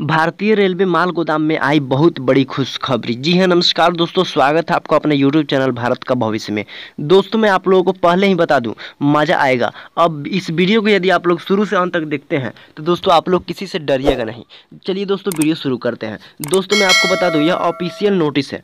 भारतीय रेलवे माल गोदाम में आई बहुत बड़ी खुशखबरी जी हाँ नमस्कार दोस्तों स्वागत है आपको अपने यूट्यूब चैनल भारत का भविष्य में दोस्तों मैं आप लोगों को पहले ही बता दूं मज़ा आएगा अब इस वीडियो को यदि आप लोग शुरू से अंत तक देखते हैं तो दोस्तों आप लोग किसी से डरिएगा नहीं चलिए दोस्तों वीडियो शुरू करते हैं दोस्तों मैं आपको बता दूँ यह ऑफिशियल नोटिस है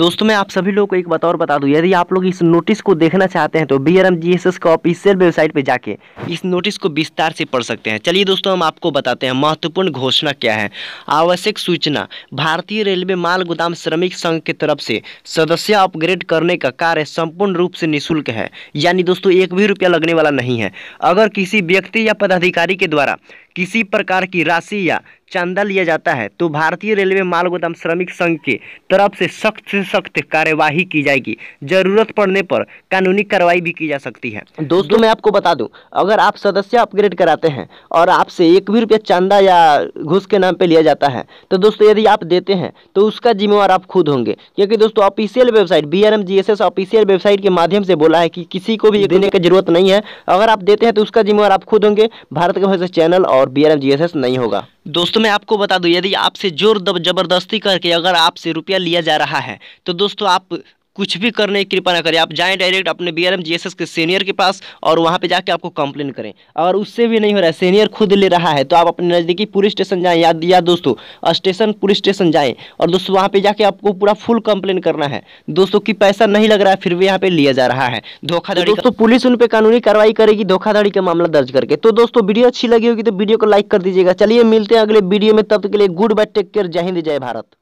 दोस्तों मैं आप सभी लोगों को एक बात और बता दूं यदि आप लोग इस नोटिस को देखना चाहते हैं तो B R M G S S का ऑफिशियल वेबसाइट पर जाके इस नोटिस को विस्तार से पढ़ सकते हैं चलिए दोस्तों हम आपको बताते हैं महत्वपूर्ण घोषणा क्या है आवश्यक सूचना भारतीय रेलवे माल गोदाम श्रमिक संघ की तरफ से सदस्य अपग्रेड करने का कार्य संपूर्ण रूप से निःशुल्क है यानी दोस्तों एक भी रुपया लगने वाला नहीं है अगर किसी व्यक्ति या पदाधिकारी के द्वारा किसी प्रकार की राशि या चंदा लिया जाता है तो भारतीय रेलवे माल गोदाम श्रमिक संघ के तरफ से सख्त से सख्त कार्यवाही की जाएगी जरूरत पड़ने पर कानूनी कार्रवाई भी की जा सकती है दोस्तों मैं आपको बता दूं अगर आप सदस्य अपग्रेड कराते हैं और आपसे एक भी रुपया चंदा या घुस के नाम पर लिया जाता है तो दोस्तों यदि आप देते हैं तो उसका जिम्मेवार आप खुद होंगे क्योंकि दोस्तों official website B R official website के माध्यम से बोला है कि किसी को भी देने की जरूरत नहीं है अगर आप देते हैं तो उसका जिम्मेवार आप खुद होंगे भारत के चैनल और बी नहीं होगा दोस्तों मैं आपको बता दूं यदि आपसे जोर जबरदस्ती करके अगर आपसे रुपया लिया जा रहा है तो दोस्तों आप कुछ भी करने की कृपा ना करें आप जाएं डायरेक्ट अपने बी आर एम के सीनियर के पास और वहाँ पे जाके आपको कंप्लेन करें अगर उससे भी नहीं हो रहा है सीनियर खुद ले रहा है तो आप अपने नज़दीकी पुलिस स्टेशन जाएं या या दोस्तों स्टेशन पुलिस स्टेशन जाएं और दोस्तों वहाँ पे जाके आपको पूरा फुल कंप्लेन करना है दोस्तों की पैसा नहीं लग रहा है फिर भी यहाँ पे लिया जा रहा है धोखाधड़ी दोस्तों पुलिस उन पर कानूनी कार्रवाई करेगी धोखाधड़ी का मामला दर्ज करके तो दोस्तों वीडियो अच्छी लगी होगी तो वीडियो को लाइक कर दीजिएगा चलिए मिलते हैं अगले वीडियो में तब के लिए गुड बाय टेक केयर जय हिंद जय भारत